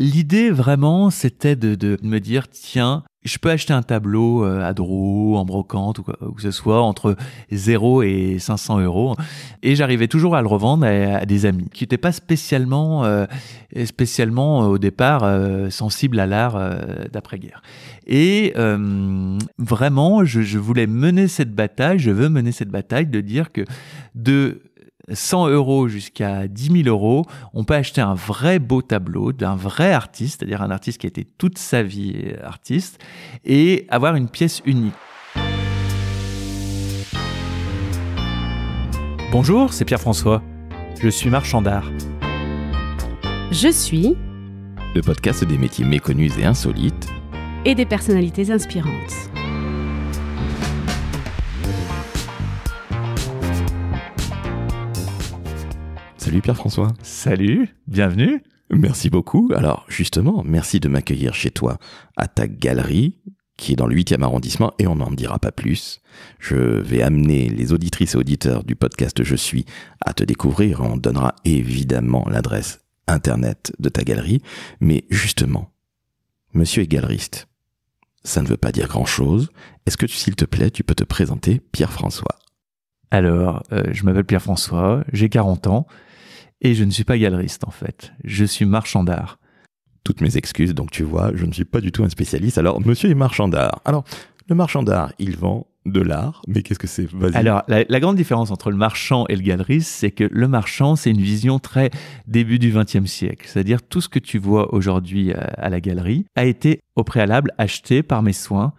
L'idée vraiment, c'était de, me dire, tiens, je peux acheter un tableau euh, à Drou, en brocante, ou quoi que ce soit, entre 0 et 500 euros. Et j'arrivais toujours à le revendre à, des amis qui n'étaient pas spécialement, euh, spécialement euh, au départ sensibles à l'art d'après-guerre. Et vraiment, je voulais mener cette bataille, je veux mener cette bataille de dire que de 100 euros jusqu'à 10 000 euros, on peut acheter un vrai beau tableau d'un vrai artiste, c'est-à-dire un artiste qui a été toute sa vie euh, artiste, et avoir une pièce unique. Bonjour, c'est Pierre-François. Je suis marchand d'art. Je suis. Le podcast des métiers méconnus et insolites. Et des personnalités inspirantes. Salut Pierre-François. Salut, bienvenue. Merci beaucoup. Alors justement, merci de m'accueillir chez toi, à ta galerie, qui est dans le 8e arrondissement, et on n'en dira pas plus. Je vais amener les auditrices et auditeurs du podcast Je suis à te découvrir. On donnera évidemment l'adresse internet de ta galerie. Mais justement, monsieur est galeriste. Ça ne veut pas dire grand-chose. Est-ce que, s'il te plaît, tu peux te présenter Pierre-François Alors, euh, je m'appelle Pierre-François, j'ai 40 ans. Et je ne suis pas galeriste en fait, je suis marchand d'art. Toutes mes excuses, donc tu vois, je ne suis pas du tout un spécialiste. Alors, monsieur est marchand d'art. Alors, le marchand d'art, il vend de l'art, mais qu'est-ce que c'est Alors, la, grande différence entre le marchand et le galeriste, c'est que le marchand, c'est une vision très début du XXe siècle. C'est-à-dire, tout ce que tu vois aujourd'hui euh, à la galerie a été au préalable acheté par mes soins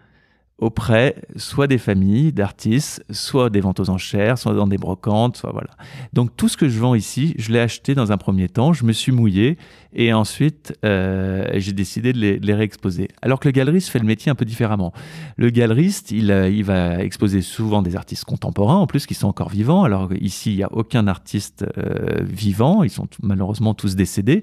auprès soit des familles d'artistes, soit des ventes aux enchères, soit dans des brocantes, soit voilà. Donc tout ce que je vends ici, je l'ai acheté dans un premier temps, je me suis mouillé et ensuite euh, j'ai décidé de les, réexposer. Alors que le galeriste fait le métier un peu différemment. Le galeriste, il, euh, va exposer souvent des artistes contemporains en plus qui sont encore vivants. Alors ici, il n'y a aucun artiste euh, vivant, ils sont malheureusement tous décédés.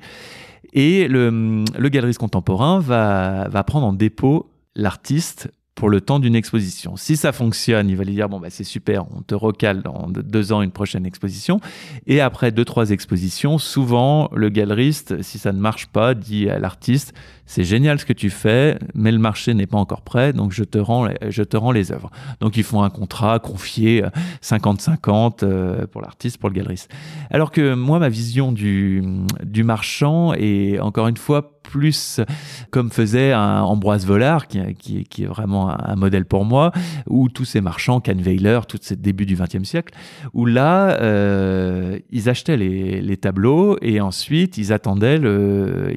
Et le, galeriste contemporain va prendre en dépôt l'artiste pour le temps d'une exposition. Si ça fonctionne, il va lui dire bon bah c'est super, on te recale dans deux ans une prochaine exposition. Et après deux trois expositions, souvent le galeriste, si ça ne marche pas, dit à l'artiste c'est génial ce que tu fais, mais le marché n'est pas encore prêt, donc je te rends, je te rends les œuvres. Donc ils font un contrat confié 50-50 euh, euh, pour l'artiste, pour le galeriste. Alors que moi, ma vision du, du marchand est encore une fois plus comme faisait Ambroise Vollard, qui, est vraiment un, modèle pour moi, où tous ces marchands, Kahnweiler, tout ces début du XXe siècle, où là, euh, ils achetaient les, tableaux et ensuite ils attendaient,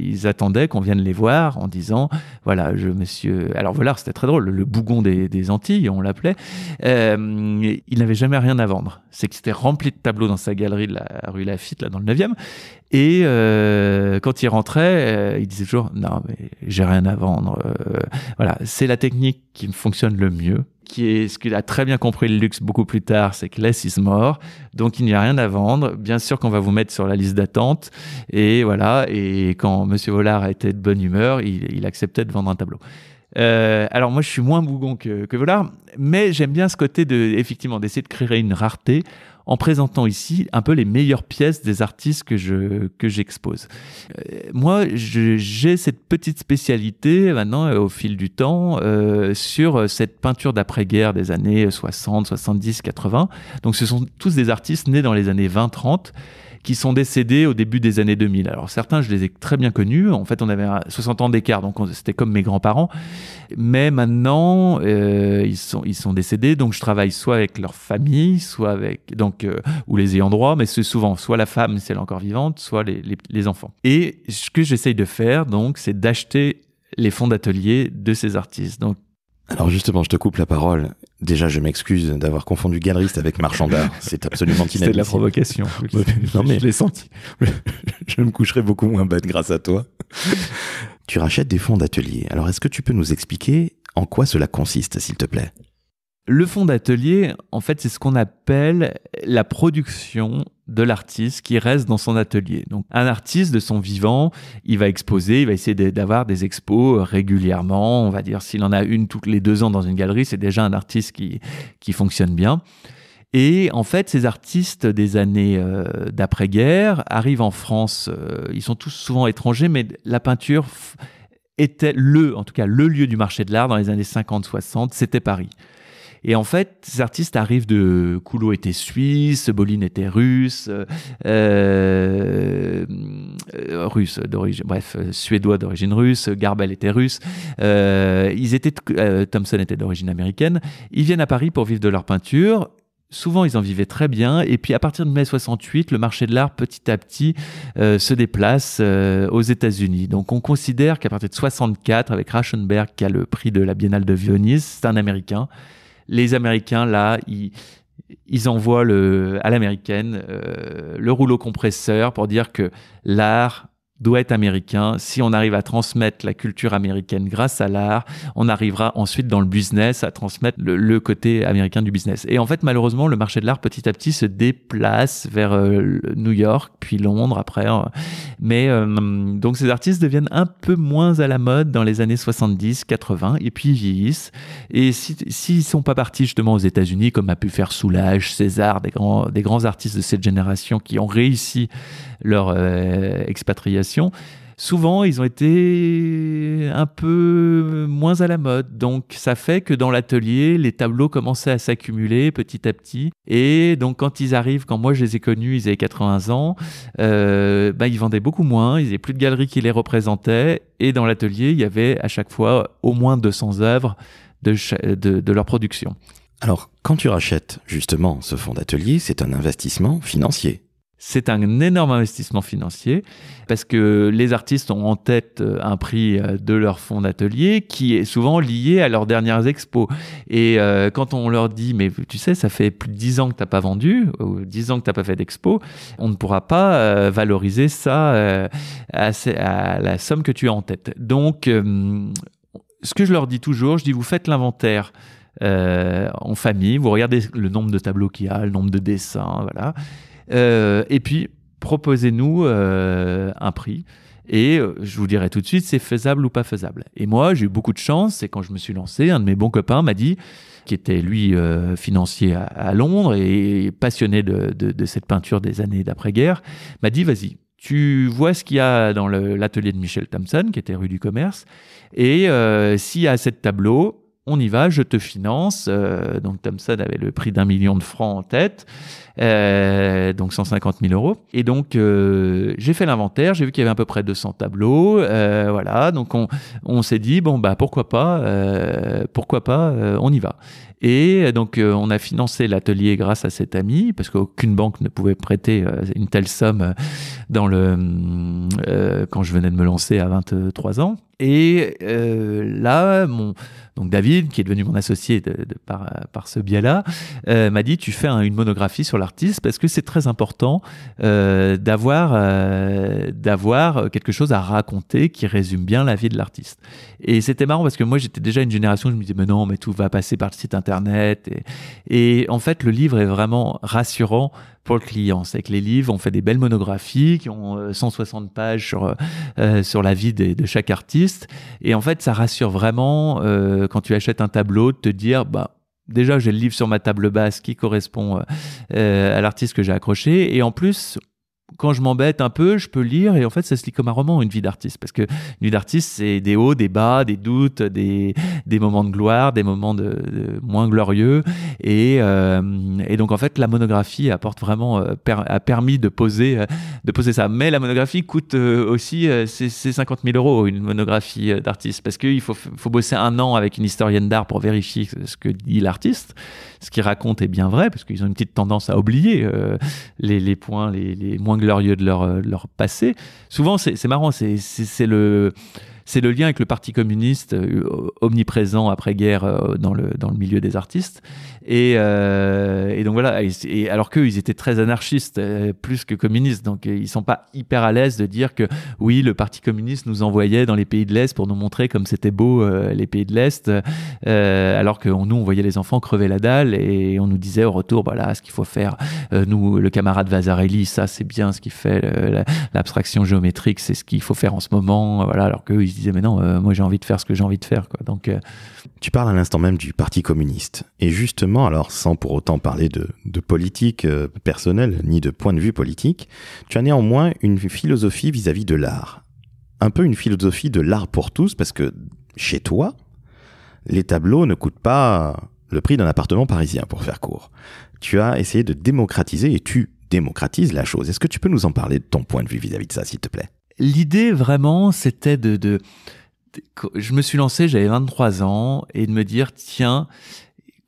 ils attendaient qu'on vienne les voir en disant voilà, je monsieur. Alors Volard, c'était très drôle, le bougon des, Antilles, on l'appelait. Euh, il n'avait jamais rien à vendre. C'est que c'était rempli de tableaux dans sa galerie de la rue Lafitte, là, dans le 9e. Et euh, quand il rentrait, euh, il disait toujours non, mais j'ai rien à vendre. voilà, c'est la technique qui me fonctionne le mieux ce qu'il a très bien compris le luxe beaucoup plus tard, c'est que less is mort Donc il n'y a rien à vendre. Bien sûr qu'on va vous mettre sur la liste d'attente. Et voilà. Et quand Monsieur Vollard était de bonne humeur, il acceptait de vendre un tableau. Euh, alors moi, je suis moins bougon que, que mais j'aime bien ce côté de, effectivement, d'essayer de créer une rareté en présentant ici un peu les meilleures pièces des artistes que je que j'expose. Euh, moi, j'ai cette petite spécialité maintenant euh, au fil du temps sur cette peinture d'après-guerre des années 60, 70, 80. Donc ce sont tous des artistes nés dans les années 20, 30 qui sont décédés au début des années 2000. Alors certains, je les ai très bien connus. En fait, on avait 60 ans d'écart, donc c'était comme mes grands-parents. Mais maintenant, euh, ils, sont, ils sont décédés, donc je travaille soit avec leur famille, soit avec donc euh, ou les ayants droit, mais c'est souvent soit la femme, si elle est encore vivante, soit les, les, les enfants. Et ce que j'essaye de faire, donc, c'est d'acheter les fonds d'atelier de ces artistes. Donc alors justement, je te coupe la parole. Déjà, je m'excuse d'avoir confondu galeriste avec marchand d'art. C'est absolument inadmissible. C'était de la provocation. non, mais... Je l'ai senti. je me coucherai beaucoup moins bête grâce à toi. tu rachètes des fonds d'atelier. Alors, est-ce que tu peux nous expliquer en quoi cela consiste, s'il te plaît le fond d'atelier, en fait, c'est ce qu'on appelle la production de l'artiste qui reste dans son atelier. Donc, un artiste de son vivant, il va exposer, il va essayer d'avoir des expos régulièrement. On va dire, s'il en a une toutes les deux ans dans une galerie, c'est déjà un artiste qui, fonctionne bien. Et en fait, ces artistes des années euh, d'après-guerre arrivent en France. Euh, ils sont tous souvent étrangers, mais la peinture était le, en tout cas, le lieu du marché de l'art dans les années 50-60, c'était Paris. Et en fait, ces artistes arrivent de. Coulot était suisse, Bolin était russe, euh, euh, russe d'origine, bref, suédois d'origine russe, Garbel était russe. Euh, ils étaient, euh, Thompson était d'origine américaine. Ils viennent à Paris pour vivre de leur peinture. Souvent, ils en vivaient très bien. Et puis, à partir de mai 68, le marché de l'art, petit à petit, euh, se déplace aux États-Unis. Donc, on considère qu'à partir de 64, avec Rauschenberg, qui a le prix de la Biennale de Venise, c'est un Américain les Américains, là, ils, envoient à l'américaine euh, le rouleau compresseur pour dire que l'art doit être américain. Si on arrive à transmettre la culture américaine grâce à l'art, on arrivera ensuite dans le business à transmettre le, côté américain du business. Et en fait, malheureusement, le marché de l'art petit à petit se déplace vers euh, New York, puis Londres après. Hein. Mais euh, donc ces artistes deviennent un peu moins à la mode dans les années 70, 80, et puis ils vieillissent. Et s'ils ne sont pas partis justement aux États-Unis, comme a pu faire Soulage, César, des grands, des grands artistes de cette génération qui ont réussi leur euh, expatriation, souvent ils ont été un peu moins à la mode. Donc ça fait que dans l'atelier, les tableaux commençaient à s'accumuler petit à petit. Et donc quand ils arrivent, quand moi je les ai connus, ils avaient 80 ans, euh, bah, ils vendaient beaucoup moins, ils n'avaient plus de galeries qui les représentaient. Et dans l'atelier, il y avait à chaque fois au moins 200 œuvres de leur production. Alors, quand tu rachètes justement ce fonds d'atelier, c'est un investissement financier. C'est un énorme investissement financier parce que les artistes ont en tête euh, un prix euh, de leur fonds d'atelier qui est souvent lié à leurs dernières expos. Et euh, quand on leur dit, mais tu sais, ça fait plus de 10 ans que tu n'as pas vendu ou 10 ans que tu n'as pas fait d'expo, on ne pourra pas valoriser ça à la somme que tu as en tête. Donc, ce que je leur dis toujours, je dis, vous faites l'inventaire. en famille, vous regardez le nombre de tableaux qu'il y a, le nombre de dessins, voilà. Euh, et puis, proposez-nous euh, un prix. Et euh, je vous dirai tout de suite, c'est faisable ou pas faisable. Et moi, j'ai eu beaucoup de chance. c'est quand je me suis lancé, un de mes bons copains m'a dit, qui était lui financier à, Londres et passionné de, cette peinture des années d'après-guerre, m'a dit, vas-y, tu vois ce qu'il y a dans l'atelier de Michel Thompson, qui était rue du Commerce. Et s'il y a de tableaux, on y va, je te finance. Euh, donc Thomson avait le prix d'un million de francs en tête, euh, donc 150 000 euros. Et donc euh, j'ai fait l'inventaire, j'ai vu qu'il y avait à peu près 200 tableaux, voilà. Donc on, s'est dit bon bah pourquoi pas, pourquoi pas, on y va. Et donc on a financé l'atelier grâce à cet ami parce qu'aucune banque ne pouvait prêter une telle somme dans le quand je venais de me lancer à 23 ans. Et là mon donc David, qui est devenu mon associé de, par, ce biais-là, euh, m'a dit tu fais une monographie sur l'artiste parce que c'est très important euh, d'avoir euh, d'avoir quelque chose à raconter qui résume bien la vie de l'artiste. Et c'était marrant parce que moi j'étais déjà une génération où je me disais mais non mais tout va passer par le site internet et, en fait le livre est vraiment rassurant pour le client. C'est que les livres ont fait des belles monographies qui ont 160 pages sur, la vie de chaque artiste. Et en fait, ça rassure vraiment quand tu achètes un tableau, de te dire, bah, déjà j'ai le livre sur ma table basse qui correspond euh, à l'artiste que j'ai accroché et en plus quand je m'embête un peu, je peux lire et en fait, ça se lit comme un roman, une vie d'artiste. Parce que une vie d'artiste, c'est des hauts, des bas, des doutes, des, des moments de gloire, des moments de, moins glorieux. Et, euh, et, donc, en fait, la monographie apporte vraiment, euh, a permis de poser, euh, de poser ça. Mais la monographie coûte aussi c'est 50 000 euros, une monographie d'artiste. Parce qu'il faut, faut bosser un an avec une historienne d'art pour vérifier ce que dit l'artiste. Ce qu'il raconte est bien vrai, parce qu'ils ont une petite tendance à oublier les, les points les, les moins glorieux de leur, euh, leur passé. Souvent, c'est marrant, c'est le c'est le lien avec le Parti communiste euh, omniprésent après-guerre euh, dans, le, dans le milieu des artistes. Et, euh, et donc voilà, alors qu'eux, ils étaient très anarchistes, plus que communistes, donc ils sont pas hyper à l'aise de dire que oui, le Parti communiste nous envoyait dans les pays de l'Est pour nous montrer comme c'était beau les pays de l'Est, alors que nous, on voyait les enfants crever la dalle et on nous disait au retour, voilà bah ce qu'il faut faire. nous, le camarade Vasarelli, ça c'est bien ce qu'il fait, l'abstraction géométrique, c'est ce qu'il faut faire en ce moment, voilà, alors qu'eux, ils disait mais non, euh, moi j'ai envie de faire ce que j'ai envie de faire. Quoi. Donc, euh, Tu parles à l'instant même du Parti communiste. Et justement, alors sans pour autant parler de, politique euh, personnelle ni de point de vue politique, tu as néanmoins une philosophie vis-à-vis de l'art. Un peu une philosophie de l'art pour tous, parce que chez toi, les tableaux ne coûtent pas le prix d'un appartement parisien, pour faire court. Tu as essayé de démocratiser et tu démocratises la chose. Est-ce que tu peux nous en parler de ton point de vue vis à -vis de ça, s'il te plaît L'idée vraiment, c'était de, Je me suis lancé, j'avais 23 ans, et de me dire, tiens,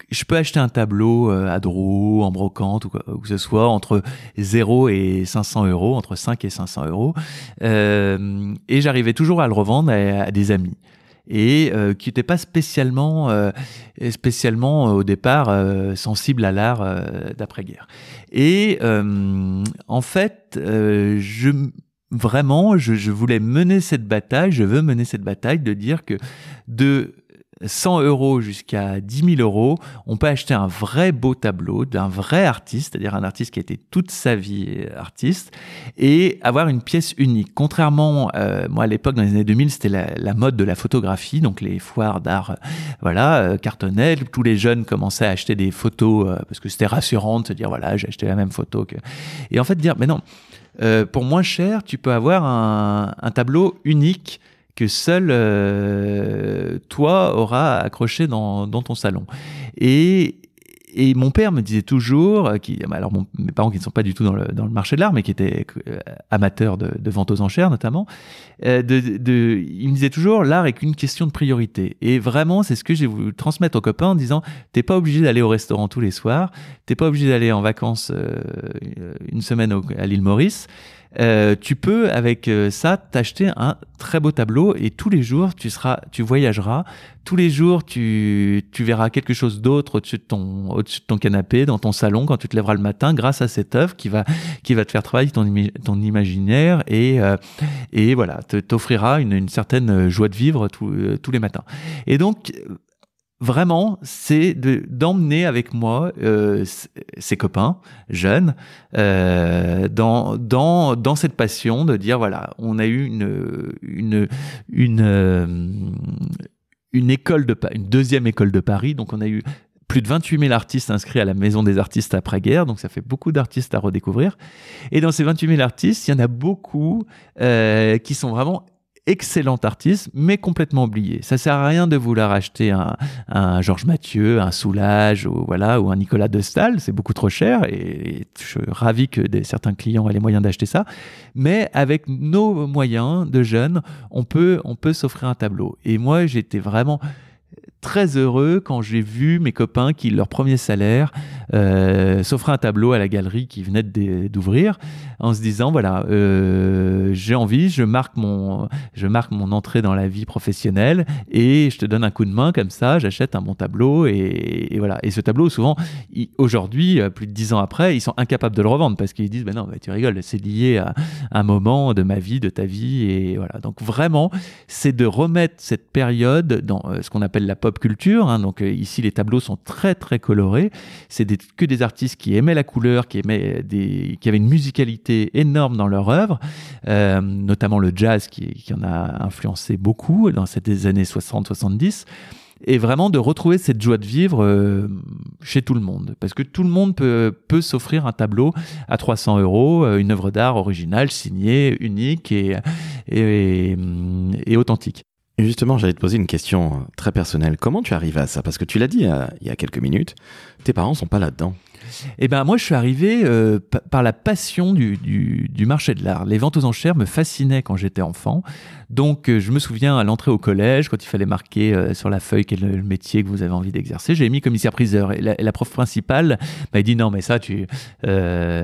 je peux acheter un tableau euh, à Drou, en brocante, ou quoi que ce soit, entre 0 et 500 euros, entre 5 et 500 euros. Euh, et j'arrivais toujours à le revendre à, des amis et euh, qui n'étaient pas spécialement, spécialement au départ sensibles à l'art d'après-guerre. Et en fait, je, vraiment, je, je, voulais mener cette bataille, je veux mener cette bataille de dire que de 100 euros jusqu'à 10 000 euros, on peut acheter un vrai beau tableau d'un vrai artiste, c'est-à-dire un artiste qui a été toute sa vie euh, artiste, et avoir une pièce unique. Contrairement, euh, moi à l'époque, dans les années 2000, c'était la, la, mode de la photographie, donc les foires d'art, euh, voilà, euh, tous les jeunes commençaient à acheter des photos, parce que c'était rassurant de se dire, voilà, j'ai acheté la même photo que... Et en fait, dire, mais non, euh, pour moins cher, tu peux avoir un, tableau unique que seul euh, toi aura accroché dans, dans ton salon. Et, et mon père me disait toujours, euh, bah, alors mes parents qui ne sont pas du tout dans le, marché de l'art, mais qui étaient euh, amateurs de, vente aux enchères notamment, euh, de, il me disait toujours, l'art est qu'une question de priorité. Et vraiment, c'est ce que j'ai voulu transmettre aux copains en disant, t'es pas obligé d'aller au restaurant tous les soirs, t'es pas obligé d'aller en vacances une semaine à l'île Maurice. Euh, tu peux avec euh, ça t'acheter un très beau tableau et tous les jours tu seras, tu voyageras. Tous les jours tu, tu verras quelque chose d'autre au-dessus de ton dessus de ton canapé, dans ton salon quand tu te lèveras le matin, grâce à cette œuvre qui va qui va te faire travailler ton ton imaginaire et euh, et voilà t'offrira une, une certaine joie de vivre tous les matins. Et donc vraiment, c'est d'emmener avec moi euh, ces ses copains jeunes euh, dans, dans, dans cette passion de dire voilà, on a eu une, une, une, euh, une école de une deuxième école de Paris, donc on a eu plus de 28 000 artistes inscrits à la Maison des artistes après-guerre, donc ça fait beaucoup d'artistes à redécouvrir. Et dans ces 28 000 artistes, il y en a beaucoup qui sont vraiment excellent artiste, mais complètement oublié. Ça sert à rien de vouloir acheter un, Georges Mathieu, un Soulage ou, voilà, ou un Nicolas de Stahl, c'est beaucoup trop cher et, je suis ravi que des, certains clients aient les moyens d'acheter ça. Mais avec nos moyens de jeunes, on peut, on peut s'offrir un tableau. Et moi, j'étais vraiment très heureux quand j'ai vu mes copains qui, leur premier salaire, euh, s'offraient un tableau à la galerie qui venait d'ouvrir, en se disant, voilà, euh, j'ai envie, je marque, mon, je marque mon entrée dans la vie professionnelle et je te donne un coup de main, comme ça, j'achète un bon tableau. Et, voilà. Et ce tableau, souvent, aujourd'hui, euh, plus de dix ans après, ils sont incapables de le revendre parce qu'ils disent, ben non, ben tu rigoles, c'est lié à un moment de ma vie, de ta vie. Et voilà. Donc vraiment, c'est de remettre cette période dans euh, ce qu'on appelle la pop culture. Hein, donc euh, ici, les tableaux sont très très colorés. C'est que des artistes qui aimaient la couleur, qui aimaient des, qui avaient une musicalité énorme dans leur œuvre, euh, notamment le jazz qui, en a influencé beaucoup dans ces années 60-70 et vraiment de retrouver cette joie de vivre euh, chez tout le monde. Parce que tout le monde peut, peut s'offrir un tableau à 300 euros, une œuvre d'art originale, signée, unique et authentique. Justement, j'allais te poser une question euh, très personnelle. Comment tu arrives à ça Parce que tu l'as dit euh, il y a quelques minutes, tes parents sont pas là-dedans. Eh ben moi, je suis arrivé euh, par la passion du, marché de l'art. Les ventes aux enchères me fascinaient quand j'étais enfant. Donc, euh, je me souviens à l'entrée au collège, quand il fallait marquer euh, sur la feuille quel le métier que vous avez envie d'exercer, j'ai mis commissaire-priseur. Et, la prof principale m'a dit non, mais ça, tu,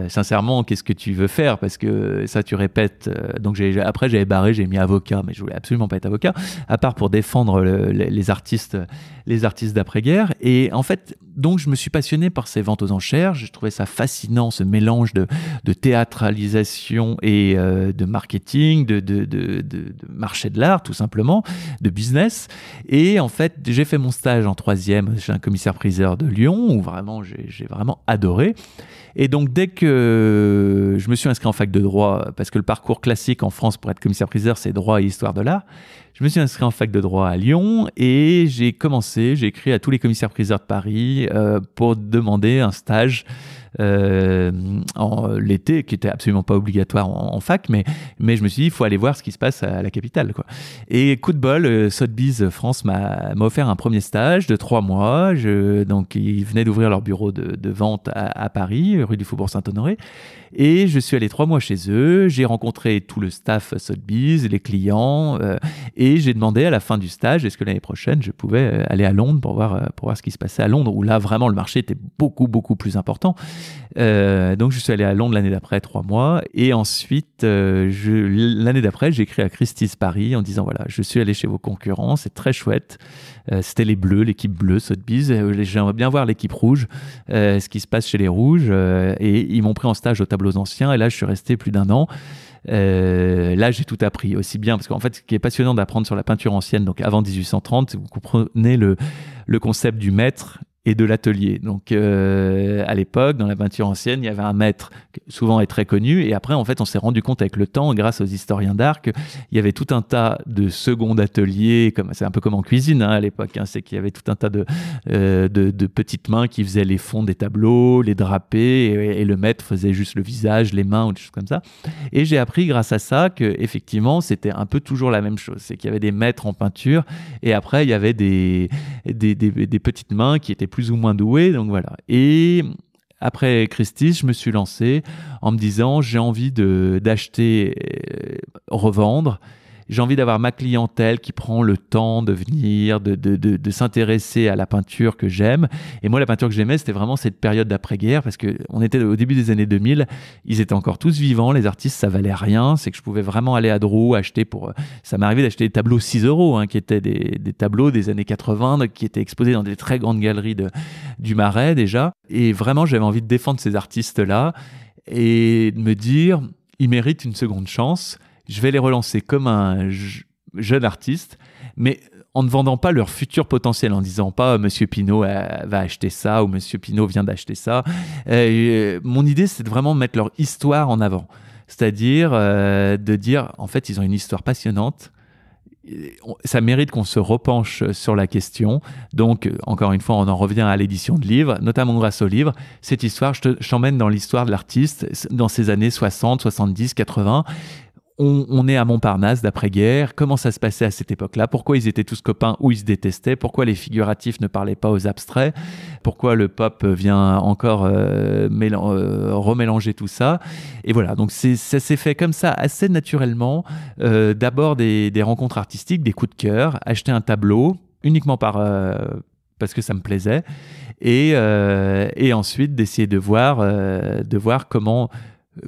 sincèrement, qu'est-ce que tu veux faire Parce que ça, tu répètes. Donc, après, j'avais barré, j'ai mis avocat, mais je voulais absolument pas être avocat, à part pour défendre les artistes les artistes d'après-guerre. Et en fait, donc je me suis passionné par ces ventes aux enchères. Je trouvais ça fascinant, ce mélange de, théâtralisation et euh, de marketing, de, de, de marché de l'art, tout simplement, de business. Et en fait, j'ai fait mon stage en troisième chez un commissaire-priseur de Lyon, où vraiment j'ai vraiment adoré. Et donc, dès que je me suis inscrit en fac de droit, parce que le parcours classique en France pour être commissaire-priseur, c'est droit et histoire de l'art, je me suis inscrit en fac de droit à Lyon et j'ai commencé, j'ai écrit à tous les commissaires-priseurs de Paris euh, pour demander un stage euh, en euh, l'été, qui était absolument pas obligatoire en, fac, mais, mais je me suis dit, il faut aller voir ce qui se passe à la capitale. Quoi. Et coup de bol, euh, Sotheby's France m'a offert un premier stage de trois mois. Je, donc, ils venaient d'ouvrir leur bureau de, vente à, Paris, rue du Faubourg Saint-Honoré. Et je suis allé trois mois chez eux. J'ai rencontré tout le staff Sotheby's, les clients, et j'ai demandé à la fin du stage, est-ce que l'année prochaine, je pouvais aller à Londres pour voir, pour voir ce qui se passait à Londres, où là, vraiment, le marché était beaucoup, beaucoup plus important. Euh, donc je suis allé à Londres l'année d'après, trois mois. Et ensuite, euh, l'année d'après, j'ai écrit à Christie's Paris en disant voilà, je suis allé chez vos concurrents, c'est très chouette. Euh, c'était les Bleus, l'équipe bleue, Sotheby's. J'aimerais bien voir l'équipe rouge, ce qui se passe chez les rouges. et ils m'ont pris en stage aux tableaux anciens. Et là, je suis resté plus d'un an. là, j'ai tout appris aussi bien, parce qu'en fait, ce qui est passionnant d'apprendre sur la peinture ancienne, donc avant 1830, vous comprenez le concept du maître et de l'atelier. Donc euh, à l'époque, dans la peinture ancienne, il y avait un maître souvent est très connu. Et après, en fait, on s'est rendu compte avec le temps, grâce aux historiens d'art, qu'il y avait tout un tas de secondes ateliers. Comme c'est un peu comme en cuisine hein, à l'époque, hein, c'est qu'il y avait tout un tas euh, de, de, petites mains qui faisaient les fonds des tableaux, les draper et, le maître faisait juste le visage, les mains ou des choses comme ça. Et j'ai appris grâce à ça que effectivement, c'était un peu toujours la même chose. C'est qu'il y avait des maîtres en peinture, et après, il y avait des, des, des, des petites mains qui étaient plus plus ou moins doué, donc voilà. Et après Christie, je me suis lancé en me disant j'ai envie d'acheter, euh, revendre j'ai envie d'avoir ma clientèle qui prend le temps de venir, de, s'intéresser à la peinture que j'aime. Et moi, la peinture que j'aimais, c'était vraiment cette période d'après-guerre, parce que était au début des années 2000, ils étaient encore tous vivants, les artistes, ça valait rien, c'est que je pouvais vraiment aller à Drouot, acheter pour... Ça m'est arrivé d'acheter des tableaux 6 euros, hein, qui étaient des, tableaux des années 80, qui étaient exposés dans des très grandes galeries du Marais déjà. Et vraiment, j'avais envie de défendre ces artistes-là et de me dire, ils méritent une seconde chance je vais les relancer comme un jeune artiste, mais en ne vendant pas leur futur potentiel, en disant pas euh, Monsieur Pinault euh, va acheter ça ou Monsieur Pinault vient d'acheter ça. Euh, mon idée, c'est de vraiment mettre leur histoire en avant, c'est-à-dire de dire en fait, ils ont une histoire passionnante. Ça mérite qu'on se repenche sur la question. Donc, encore une fois, on en revient à l'édition de livres, notamment grâce au livre. Cette histoire, je t'emmène dans l'histoire de l'artiste dans ces années 60, 70, 80 on, est à Montparnasse d'après-guerre, comment ça se passait à cette époque-là, pourquoi ils étaient tous copains ou ils se détestaient, pourquoi les figuratifs ne parlaient pas aux abstraits, pourquoi le pop vient encore euh, euh, remélanger tout ça. Et voilà, donc ça s'est fait comme ça, assez naturellement. Euh, d'abord des, rencontres artistiques, des coups de cœur, acheter un tableau uniquement par parce que ça me plaisait, et, ensuite d'essayer de de voir comment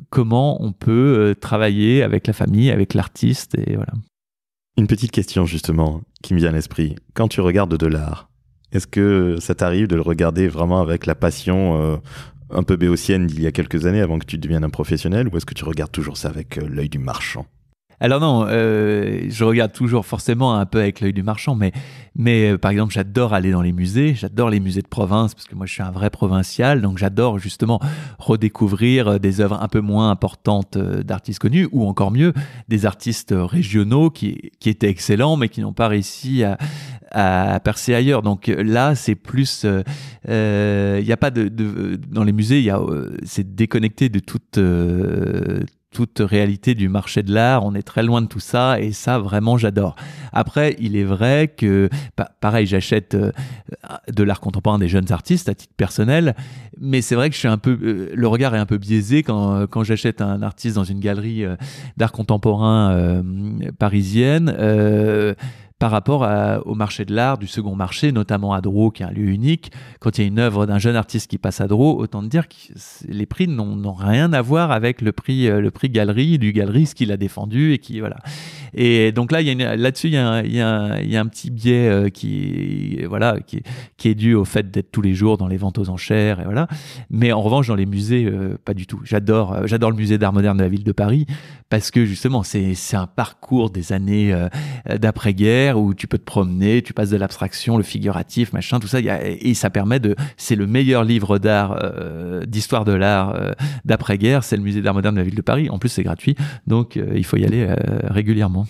comment on peut euh, travailler avec la famille, avec l'artiste, et voilà. Une petite question justement qui me vient à l'esprit. Quand tu regardes de l'art, est-ce que ça t'arrive de le regarder vraiment avec la passion euh, un peu béotienne d'il y a quelques années avant que tu deviennes un professionnel, ou est-ce que tu regardes toujours ça avec euh, l'œil du marchand alors non, euh, je regarde toujours forcément un peu avec l'œil du marchand, mais, mais euh, par exemple, j'adore aller dans les musées, j'adore les musées de province, parce que moi je suis un vrai provincial, donc j'adore justement redécouvrir euh, des œuvres un peu moins importantes d'artistes connus, ou encore mieux, des artistes régionaux qui, qui étaient excellents, mais qui n'ont pas réussi à, à percer ailleurs. Donc là, c'est plus, il n'y a pas de, de, dans les musées, il y a, c'est déconnecté de toute toute réalité du marché de l'art. On est très loin de tout ça et ça, vraiment, j'adore. Après, il est vrai que, pareil, j'achète euh, de l'art contemporain des jeunes artistes à titre personnel, mais c'est vrai que je suis un peu, euh, le regard est un peu biaisé quand, euh, j'achète un artiste dans une galerie d'art contemporain parisienne par rapport au marché de l'art, du second marché, notamment à Drouot, qui est un lieu unique. Quand il y a une œuvre d'un jeune artiste qui passe à Drouot, autant dire que les prix n'ont rien à voir avec le prix, euh, le prix galerie, du galeriste qui l'a défendu et qui, voilà. Et donc là, là-dessus, il, y a un petit biais euh, qui, voilà, qui, est dû au fait d'être tous les jours dans les ventes aux enchères et voilà. Mais en revanche, dans les musées, euh, pas du tout. J'adore, j'adore le musée d'art moderne de la ville de Paris parce que justement, c'est un parcours des années d'après-guerre où tu peux te promener, tu passes de l'abstraction, le figuratif, machin, tout ça. et ça permet de. C'est le meilleur livre d'art, euh, d'histoire de l'art euh, d'après-guerre. C'est le musée d'art moderne de la ville de Paris. En plus, c'est gratuit. Donc, euh, il faut y aller régulièrement.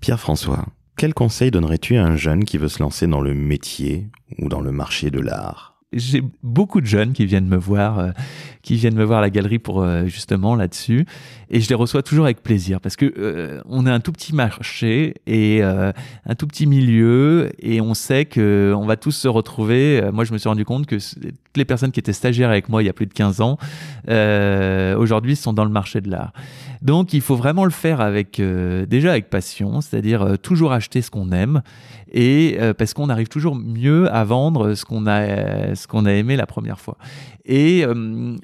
Pierre-François, quel conseil donnerais-tu à un jeune qui veut se lancer dans le métier ou dans le marché de l'art j'ai beaucoup de jeunes qui viennent me voir, qui viennent me voir à la galerie pour euh, justement là-dessus. Et je les reçois toujours avec plaisir parce que euh, on a un tout petit marché et euh, un tout petit milieu et on sait que on va tous se retrouver. Moi, je me suis rendu compte que toutes les personnes qui étaient stagiaires avec moi il y a plus de 15 ans, aujourd'hui, sont dans le marché de l'art. Donc, il faut vraiment le faire avec déjà avec passion, c'est-à-dire toujours acheter ce qu'on aime et parce qu'on arrive toujours mieux à vendre ce qu'on a ce qu'on a aimé la première fois. Et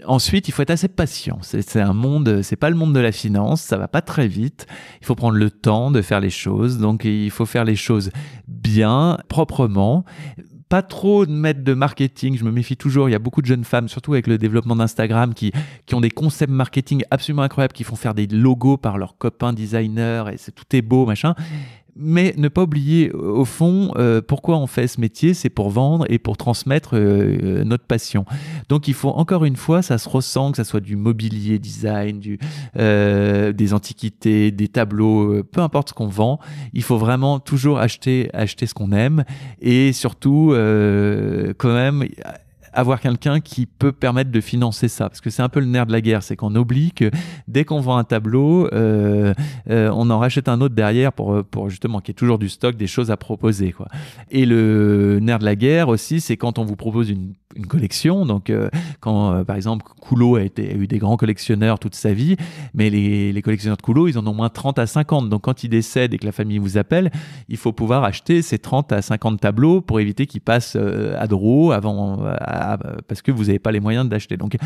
Ensuite, il faut être assez patient. C'est un monde, c'est pas le monde de la finance, ça va pas très vite. Il faut prendre le temps de faire les choses. Donc, il faut faire les choses bien, proprement pas trop de mettre de marketing. Je me méfie toujours. Il y a beaucoup de jeunes femmes, surtout avec le développement d'Instagram, qui, qui ont des concepts marketing absolument incroyables, qui font faire des logos par leurs copains designers et c'est tout est beau, machin. Mais ne pas oublier, au fond, euh, pourquoi on fait ce métier, c'est pour vendre et pour transmettre euh, euh, notre passion. Donc il faut, encore une fois, ça se ressent, que ça soit du mobilier design, du, des antiquités, des tableaux, peu importe ce qu'on vend, il faut vraiment toujours acheter, acheter ce qu'on aime et surtout, quand même, avoir quelqu'un qui peut permettre de financer ça. Parce que c'est un peu le nerf de la guerre, c'est qu'on oublie que dès qu'on vend un tableau, euh, euh, on en rachète un autre derrière pour, pour justement qu'il y ait toujours du stock, des choses à proposer. Quoi. Et le nerf de la guerre aussi, c'est quand on vous propose une collection. Donc, euh, quand euh, par exemple Coulot a, été, eu des grands collectionneurs toute sa vie, mais les, collectionneurs de Coulot, ils en ont moins 30 à 50. Donc, quand il décède et que la famille vous appelle, il faut pouvoir acheter ces 30 à 50 tableaux pour éviter qu'ils passent euh, à Drou avant, parce que vous n'avez pas les moyens d'acheter. Donc,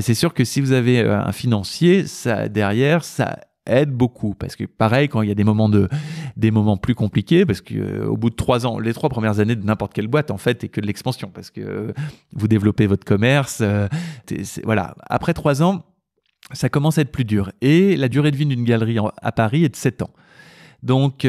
c'est sûr que si vous avez un financier, ça derrière, ça aide beaucoup parce que pareil quand il y a des moments de des moments plus compliqués parce que euh, au bout de trois ans les trois premières années de n'importe quelle boîte en fait et que de l'expansion parce que euh, vous développez votre commerce euh, voilà après trois ans ça commence à être plus dur et la durée de vie d'une galerie à Paris est de sept ans donc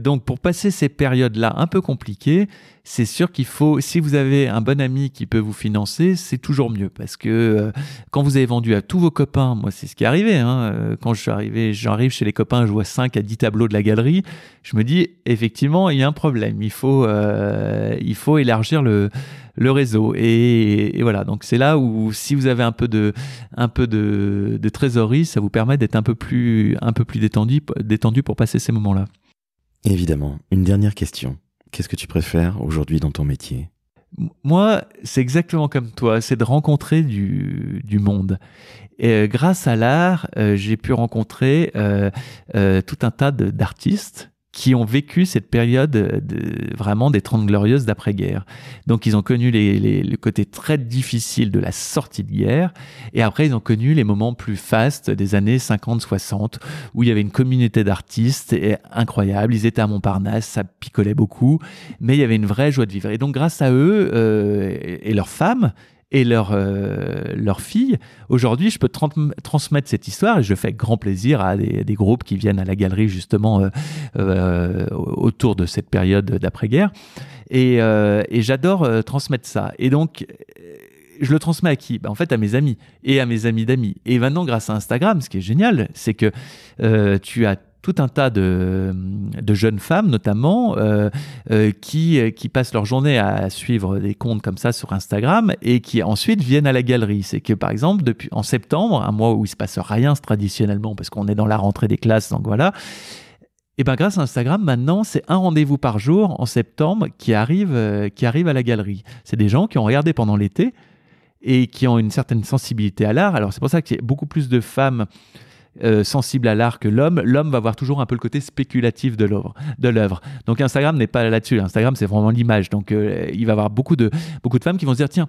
donc pour passer ces périodes là un peu compliquées c'est sûr qu'il faut, si vous avez un bon ami qui peut vous financer, c'est toujours mieux parce que euh, quand vous avez vendu à tous vos copains, moi c'est ce qui est arrivé, hein, euh, quand je suis arrivé, j'arrive chez les copains, je vois 5 à 10 tableaux de la galerie, je me dis effectivement il y a un problème, il faut, euh, il faut élargir le, réseau. Et, voilà, donc c'est là où si vous avez un peu de, un peu de trésorerie, ça vous permet d'être un peu plus, un peu plus détendu, détendu pour passer ces moments-là. Évidemment. Une dernière question. Qu'est-ce que tu préfères aujourd'hui dans ton métier Moi, c'est exactement comme toi, c'est de rencontrer du, monde. Et euh, grâce à l'art, euh, j'ai pu rencontrer euh, tout un tas d'artistes qui ont vécu cette période euh, vraiment des Trente Glorieuses d'après-guerre. Donc, ils ont connu les, le côté très difficile de la sortie de guerre. Et après, ils ont connu les moments plus fastes des années 50-60, où il y avait une communauté d'artistes incroyable. Ils étaient à Montparnasse, ça picolait beaucoup, mais il y avait une vraie joie de vivre. Et donc, grâce à eux euh, et leurs femmes, et leur, euh, leur fille. Aujourd'hui, je peux transmettre cette histoire et je fais grand plaisir à des, groupes qui viennent à la galerie justement euh, euh, autour de cette période d'après-guerre. Et, j'adore transmettre ça. Et donc, je le transmets à qui ben, En fait, à mes amis et à mes amis d'amis. Et maintenant, grâce à Instagram, ce qui est génial, c'est que tu as tout un tas de, de jeunes femmes, notamment, euh, euh, qui, qui passent leur journée à suivre des comptes comme ça sur Instagram et qui ensuite viennent à la galerie. C'est que, par exemple, depuis, en septembre, un mois où il se passe rien traditionnellement, parce qu'on est dans la rentrée des classes, donc voilà. Et eh bien grâce à Instagram, maintenant, c'est un rendez-vous par jour en septembre qui arrive, euh, qui arrive à la galerie. C'est des gens qui ont regardé pendant l'été et qui ont une certaine sensibilité à l'art. Alors c'est pour ça qu'il y a beaucoup plus de femmes euh, sensible à l'art que l'homme, l'homme va voir toujours un peu le côté spéculatif de l'œuvre. De l'œuvre. Donc Instagram n'est pas là-dessus. Instagram, c'est vraiment l'image. Donc euh, il va y avoir beaucoup de, beaucoup de femmes qui vont se dire tiens,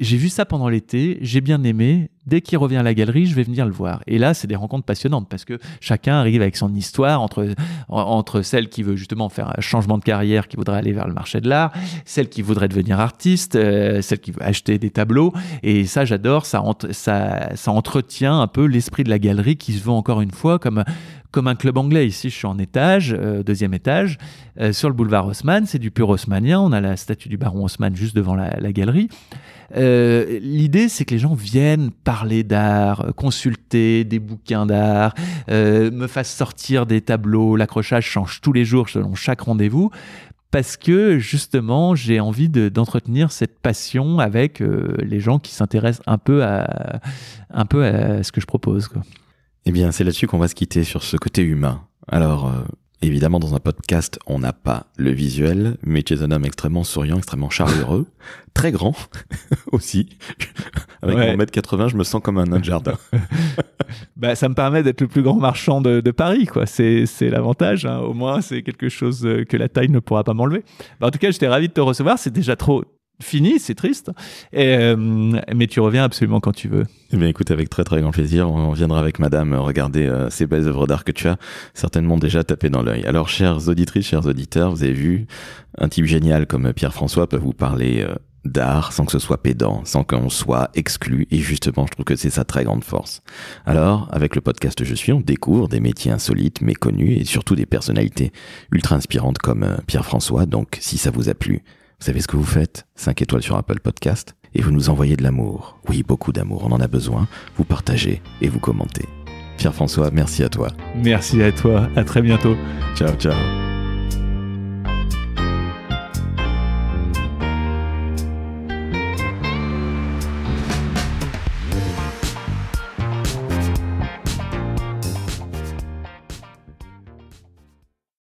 j'ai vu ça pendant l'été, j'ai bien aimé. Dès qu'il revient à la galerie, je vais venir le voir. Et là, c'est des rencontres passionnantes parce que chacun arrive avec son histoire entre, entre celle qui veut justement faire un changement de carrière, qui voudrait aller vers le marché de l'art, celle qui voudrait devenir artiste, euh, celle qui veut acheter des tableaux. Et ça, j'adore. Ça, ça, ça entretient un peu l'esprit de la galerie qui se veut encore une fois comme comme un club anglais. Ici, je suis en étage, euh, deuxième étage, euh, sur le boulevard Haussmann. C'est du pur haussmannien. On a la statue du baron Haussmann juste devant la, galerie. Euh, l'idée, c'est que les gens viennent parler d'art, consulter des bouquins d'art, me fassent sortir des tableaux. L'accrochage change tous les jours selon chaque rendez-vous parce que justement, j'ai envie d'entretenir cette passion avec les gens qui s'intéressent un peu à un peu ce que je propose. Eh bien, c'est là-dessus qu'on va se quitter sur ce côté humain. Alors, euh, évidemment, dans un podcast, on n'a pas le visuel, mais tu es un homme extrêmement souriant, extrêmement chaleureux, très grand aussi. Avec mon mètre 80, je me sens comme un nain de jardin. bah, ça me permet d'être le plus grand marchand de, Paris, quoi. C'est, l'avantage. Hein. Au moins, c'est quelque chose euh, que la taille ne pourra pas m'enlever. Bah, en tout cas, j'étais ravi de te recevoir. C'est déjà trop, fini, c'est triste. Euh, mais tu reviens absolument quand tu veux. Eh bien, écoute, avec très très grand plaisir, on viendra avec Madame regarder euh, ces belles œuvres d'art que tu as certainement déjà tapées dans l'œil. Alors, chères auditrices, chers auditeurs, vous avez vu, un type génial comme Pierre-François peut vous parler euh, d'art sans que ce soit pédant, sans qu'on soit exclu. Et justement, je trouve que c'est sa très grande force. Alors, avec le podcast Je suis, on découvre des métiers insolites, méconnus et surtout des personnalités ultra inspirantes comme Pierre-François. Donc, si ça vous a plu vous savez ce que vous faites 5 étoiles sur Apple Podcast et vous nous envoyez de l'amour. Oui, beaucoup d'amour, on en a besoin. Vous partagez et vous commentez. Pierre-François, merci à toi. Merci à toi, à très bientôt. Ciao, ciao.